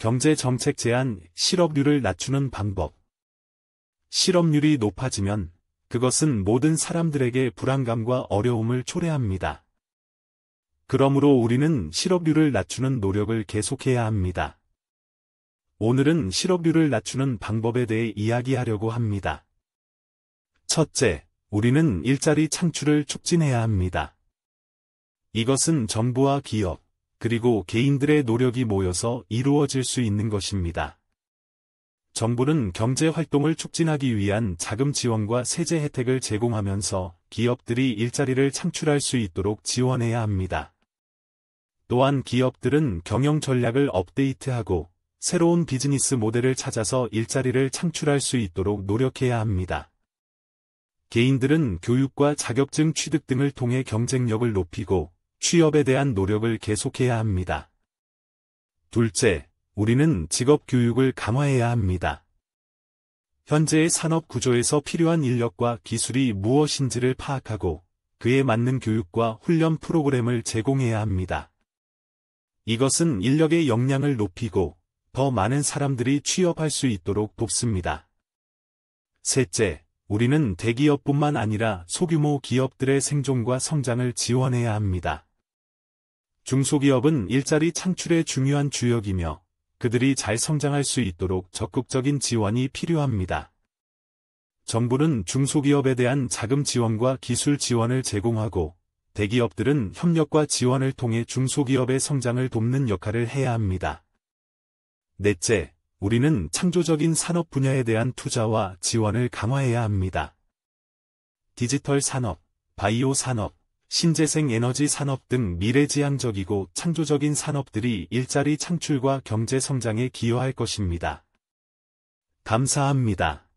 경제 정책 제한 실업률을 낮추는 방법. 실업률이 높아지면 그것은 모든 사람들에게 불안감과 어려움을 초래합니다. 그러므로 우리는 실업률을 낮추는 노력을 계속해야 합니다. 오늘은 실업률을 낮추는 방법에 대해 이야기하려고 합니다. 첫째, 우리는 일자리 창출을 촉진해야 합니다. 이것은 정부와 기업, 그리고 개인들의 노력이 모여서 이루어질 수 있는 것입니다. 정부는 경제 활동을 촉진하기 위한 자금 지원과 세제 혜택을 제공하면서 기업들이 일자리를 창출할 수 있도록 지원해야 합니다. 또한 기업들은 경영 전략을 업데이트하고 새로운 비즈니스 모델을 찾아서 일자리를 창출할 수 있도록 노력해야 합니다. 개인들은 교육과 자격증 취득 등을 통해 경쟁력을 높이고 취업에 대한 노력을 계속해야 합니다. 둘째, 우리는 직업 교육을 강화해야 합니다. 현재의 산업 구조에서 필요한 인력과 기술이 무엇인지를 파악하고 그에 맞는 교육과 훈련 프로그램을 제공해야 합니다. 이것은 인력의 역량을 높이고 더 많은 사람들이 취업할 수 있도록 돕습니다. 셋째, 우리는 대기업뿐만 아니라 소규모 기업들의 생존과 성장을 지원해야 합니다. 중소기업은 일자리 창출의 중요한 주역이며 그들이 잘 성장할 수 있도록 적극적인 지원이 필요합니다. 정부는 중소기업에 대한 자금 지원과 기술 지원을 제공하고 대기업들은 협력과 지원을 통해 중소기업의 성장을 돕는 역할을 해야 합니다. 넷째, 우리는 창조적인 산업 분야에 대한 투자와 지원을 강화해야 합니다. 디지털 산업, 바이오 산업, 신재생 에너지 산업 등 미래지향적이고 창조적인 산업들이 일자리 창출과 경제 성장에 기여할 것입니다. 감사합니다.